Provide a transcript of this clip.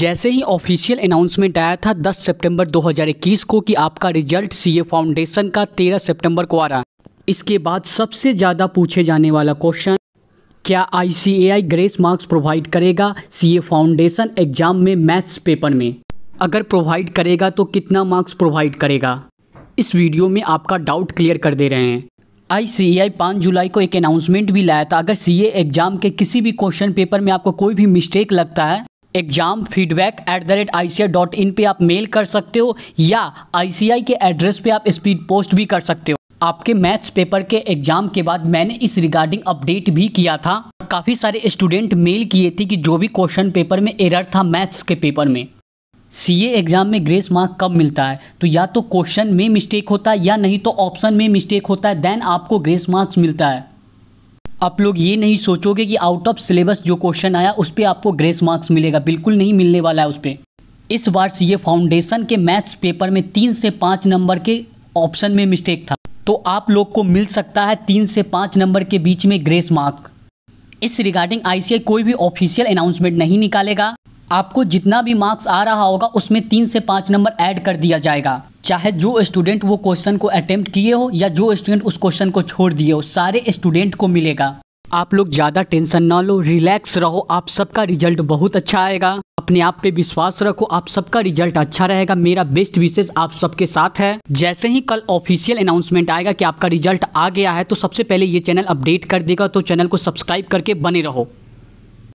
जैसे ही official announcement आया था 10 सितंबर 2021 को कि आपका रिजल्ट सीए फाउंडेशन का 13 सितंबर को आ रहा इसके बाद सबसे ज़्यादा पूछे जाने वाला क्वेश्चन क्या आईसीएआई ग्रेस मार्क्स प्रोवाइड करेगा सीए फाउंडेशन एग्जाम में मैथ्स पेपर में अगर प्रोवाइड करेगा तो कितना मार्क्स प्रोवाइड करेगा इस वीडियो में आपका डाउट क्लियर कर दे रहे हैं आई सी आई पाँच जुलाई को एक अनाउंसमेंट भी लाया था अगर सीए एग्ज़ाम के किसी भी क्वेश्चन पेपर में आपको कोई भी मिस्टेक लगता है exam feedback at the rate I C I dot in पर आप मेल कर सकते हो या आई सी आई के एड्रेस पे आप स्पीड पोस्ट भी कर सकते हो आपके मैथ्स पेपर के एग्जाम के बाद मैंने इस रिगार्डिंग अपडेट भी किया था काफ़ी सारे स्टूडेंट मेल किए थे कि जो भी क्वेश्चन पेपर में एरर था मैथ्स के पेपर में सी एग्ज़ाम में ग्रेस मार्क कब मिलता है तो या तो क्वेश्चन में मिस्टेक होता है या नहीं तो ऑप्शन में मिस्टेक होता है देन आपको ग्रेस मार्क्स मिलता है आप लोग ये नहीं सोचोगे कि आउट ऑफ सिलेबस जो क्वेश्चन आया उस पर आपको ग्रेस मार्क्स मिलेगा बिल्कुल नहीं मिलने वाला है उस पर इस वर्ष ये फाउंडेशन के मैथ्स पेपर में तीन से पाँच नंबर के ऑप्शन में मिस्टेक था तो आप लोग को मिल सकता है तीन से पाँच नंबर के बीच में ग्रेस मार्क इस रिगार्डिंग आईसीआई कोई भी ऑफिशियल अनाउंसमेंट नहीं निकालेगा आपको जितना भी मार्क्स आ रहा होगा उसमें तीन से पाँच नंबर ऐड कर दिया जाएगा चाहे जो स्टूडेंट वो क्वेश्चन को अटेम्प्ट किए हो या जो स्टूडेंट उस क्वेश्चन को छोड़ दिए हो सारे स्टूडेंट को मिलेगा आप लोग ज़्यादा टेंशन ना लो रिलैक्स रहो आप सबका रिजल्ट बहुत अच्छा आएगा अपने आप पे विश्वास रखो आप सबका रिजल्ट अच्छा रहेगा मेरा बेस्ट विशेष आप सबके साथ है जैसे ही कल ऑफिशियल अनाउंसमेंट आएगा कि आपका रिजल्ट आ गया है तो सबसे पहले ये चैनल अपडेट कर देगा तो चैनल को सब्सक्राइब करके बने रहो